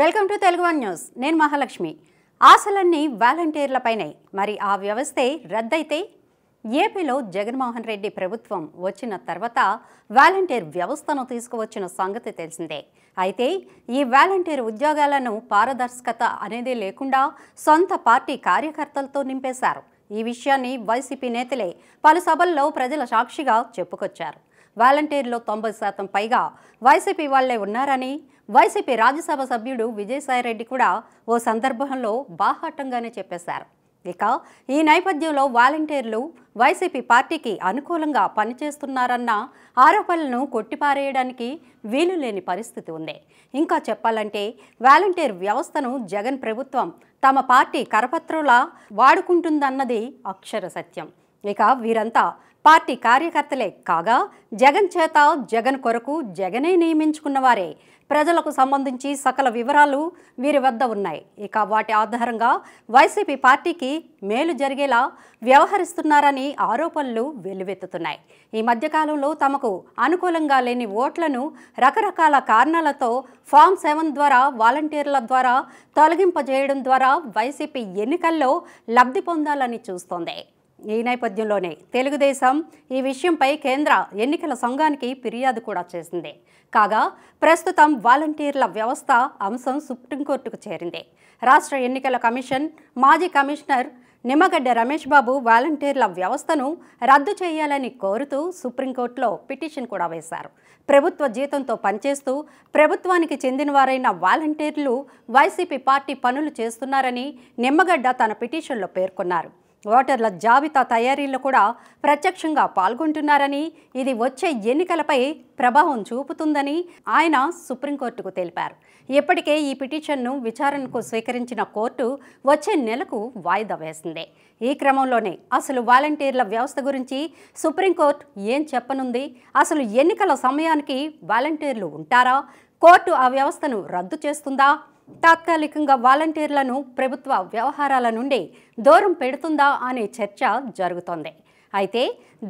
welcome to Telugu one news నేను మహాలక్ష్మి ఆశలన్నీ వాలంటీర్లపైనే మరి ఆ వ్యవస్థే రద్దయితే ఏపీలో జగన్మోహన్ రెడ్డి ప్రభుత్వం వచ్చిన తర్వాత వాలంటీర్ వ్యవస్థను తీసుకువచ్చిన సంగతి తెలిసిందే అయితే ఈ వాలంటీర్ ఉద్యోగాలను పారదర్శకత అనేది లేకుండా సొంత పార్టీ కార్యకర్తలతో నింపేశారు ఈ విషయాన్ని వైసీపీ నేతలే పలు సభల్లో ప్రజల సాక్షిగా చెప్పుకొచ్చారు వాలంటీర్లో తొంభై శాతం పైగా వైసీపీ వాళ్లే ఉన్నారని వైసీపీ రాజ్యసభ సభ్యుడు విజయసాయిరెడ్డి కూడా ఓ సందర్భంలో బాహాటంగానే చెప్పేశారు ఇక ఈ నేపథ్యంలో వాలంటీర్లు వైసీపీ పార్టీకి అనుకూలంగా పనిచేస్తున్నారన్న ఆరోపణలను కొట్టిపారేయడానికి వీలు లేని పరిస్థితి ఉంది ఇంకా చెప్పాలంటే వాలంటీర్ వ్యవస్థను జగన్ ప్రభుత్వం తమ పార్టీ కరపత్రంలా వాడుకుంటుందన్నది అక్షర సత్యం ఇక వీరంతా పార్టీ కార్యకర్తలే కాగా జగన్ చేత జగన్ కొరకు జగనే నియమించుకున్నవారే ప్రజలకు సంబంధించి సకల వివరాలు వీరి వద్ద ఉన్నాయి ఇక వాటి ఆధారంగా వైసీపీ పార్టీకి మేలు జరిగేలా వ్యవహరిస్తున్నారని ఆరోపణలు వెల్లువెత్తుతున్నాయి ఈ మధ్యకాలంలో తమకు అనుకూలంగా లేని ఓట్లను రకరకాల కారణాలతో ఫామ్ సెవెన్ ద్వారా వాలంటీర్ల ద్వారా తొలగింపజేయడం ద్వారా వైసీపీ ఎన్నికల్లో లబ్ధి పొందాలని చూస్తోంది ఈ నేపథ్యంలోనే తెలుగుదేశం ఈ విషయంపై కేంద్ర ఎన్నికల సంఘానికి ఫిర్యాదు కూడా చేసింది కాగా ప్రస్తుతం వాలంటీర్ల వ్యవస్థ అంశం సుప్రీంకోర్టుకు చేరింది రాష్ట్ర ఎన్నికల కమిషన్ మాజీ కమిషనర్ నిమ్మగడ్డ రమేష్ బాబు వాలంటీర్ల వ్యవస్థను రద్దు చేయాలని కోరుతూ సుప్రీంకోర్టులో పిటిషన్ కూడా వేశారు ప్రభుత్వ జీతంతో పనిచేస్తూ ప్రభుత్వానికి చెందినవారైన వాలంటీర్లు వైసీపీ పార్టీ పనులు చేస్తున్నారని నిమ్మగడ్డ తన పిటిషన్లో పేర్కొన్నారు ఓటర్ల జాబితా తయారీలో కూడా ప్రత్యక్షంగా పాల్గొంటున్నారని ఇది వచ్చే ఎన్నికలపై ప్రభావం చూపుతుందని ఆయన సుప్రీంకోర్టుకు తెలిపారు ఇప్పటికే ఈ పిటిషన్ను విచారణకు స్వీకరించిన కోర్టు వచ్చే నెలకు వాయిదా వేసింది ఈ క్రమంలోనే అసలు వాలంటీర్ల వ్యవస్థ గురించి సుప్రీంకోర్టు ఏం చెప్పనుంది అసలు ఎన్నికల సమయానికి వాలంటీర్లు ఉంటారా కోర్టు ఆ వ్యవస్థను రద్దు చేస్తుందా తాత్కాలికంగా వాలంటీర్లను ప్రభుత్వ వ్యవహారాల నుండి దూరం పెడుతుందా అనే చర్చ జరుగుతోంది అయితే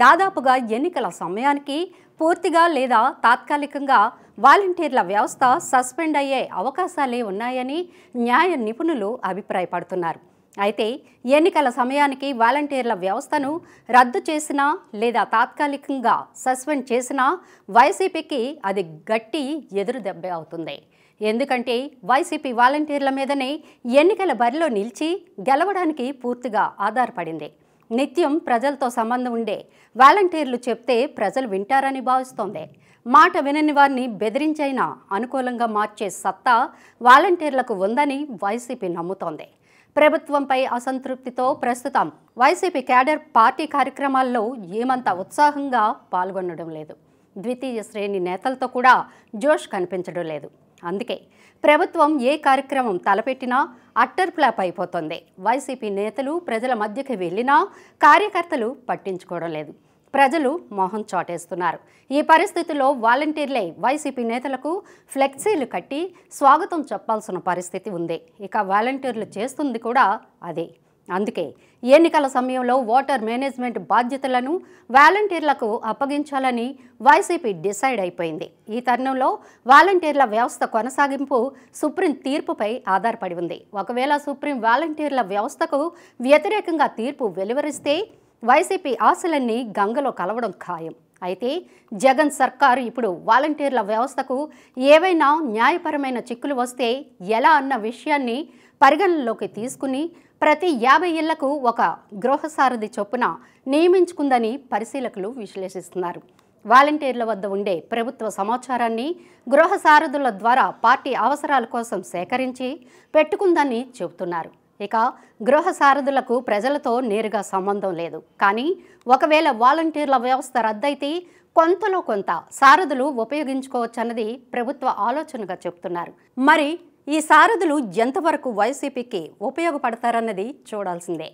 దాదాపుగా ఎన్నికల సమయానికి పూర్తిగా లేదా తాత్కాలికంగా వాలంటీర్ల వ్యవస్థ సస్పెండ్ అయ్యే అవకాశాలే ఉన్నాయని న్యాయ నిపుణులు అభిప్రాయపడుతున్నారు అయితే ఎన్నికల సమయానికి వాలంటీర్ల వ్యవస్థను రద్దు చేసినా లేదా తాత్కాలికంగా సస్పెండ్ చేసినా వైసీపీకి అది గట్టి ఎదురు దెబ్బ అవుతుంది ఎందుకంటే వైసీపీ వాలంటీర్ల మీదనే ఎన్నికల బరిలో నిలిచి గెలవడానికి పూర్తిగా ఆధారపడింది నిత్యం ప్రజలతో సంబంధం ఉండే వాలంటీర్లు చెప్తే ప్రజలు వింటారని భావిస్తోంది మాట వినని వారిని బెదిరించైనా అనుకూలంగా మార్చే సత్తా వాలంటీర్లకు ఉందని వైసీపీ నమ్ముతోంది ప్రభుత్వంపై అసంతృప్తితో ప్రస్తుతం వైసీపీ క్యాడర్ పార్టీ కార్యక్రమాల్లో ఏమంత ఉత్సాహంగా పాల్గొనడం లేదు ద్వితీయ శ్రేణి నేతలతో కూడా జోష్ కనిపించడం లేదు అందుకే ప్రభుత్వం ఏ కార్యక్రమం తలపెట్టినా అట్టర్ ఫ్లాప్ అయిపోతుంది వైసీపీ నేతలు ప్రజల మధ్యకి వెళ్ళినా కార్యకర్తలు పట్టించుకోవడం లేదు ప్రజలు మొహం చాటేస్తున్నారు ఈ పరిస్థితిలో వాలంటీర్లే వైసీపీ నేతలకు ఫ్లెక్సీలు కట్టి స్వాగతం చెప్పాల్సిన పరిస్థితి ఉంది ఇక వాలంటీర్లు చేస్తుంది కూడా అదే అందుకే ఎన్నికల సమయంలో ఓటర్ మేనేజ్మెంట్ బాధ్యతలను వాలంటీర్లకు అప్పగించాలని వైసీపీ డిసైడ్ అయిపోయింది ఈ తరుణంలో వాలంటీర్ల వ్యవస్థ కొనసాగింపు సుప్రీం తీర్పుపై ఆధారపడి ఉంది ఒకవేళ సుప్రీం వాలంటీర్ల వ్యవస్థకు వ్యతిరేకంగా తీర్పు వెలువరిస్తే వైసీపీ ఆశలన్నీ గంగలో కలవడం ఖాయం అయితే జగన్ సర్కార్ ఇప్పుడు వాలంటీర్ల వ్యవస్థకు ఏవైనా న్యాయపరమైన చిక్కులు వస్తే ఎలా అన్న విషయాన్ని పరిగణనలోకి తీసుకుని ప్రతి యాభై ఇళ్లకు ఒక గృహసారథి చొప్పున నియమించుకుందని పరిశీలకులు విశ్లేషిస్తున్నారు వాలంటీర్ల వద్ద ఉండే ప్రభుత్వ సమాచారాన్ని గృహ సారథుల ద్వారా పార్టీ అవసరాల కోసం సేకరించి పెట్టుకుందని చెబుతున్నారు ఇక గృహ సారథులకు ప్రజలతో నేరుగా సంబంధం లేదు కానీ ఒకవేళ వాలంటీర్ల వ్యవస్థ రద్దయితే కొంతలో కొంత సారథులు ఉపయోగించుకోవచ్చన్నది ప్రభుత్వ ఆలోచనగా చెబుతున్నారు మరి ఈ సారథులు ఎంతవరకు వైసీపీకి ఉపయోగపడతారన్నది చూడాల్సిందే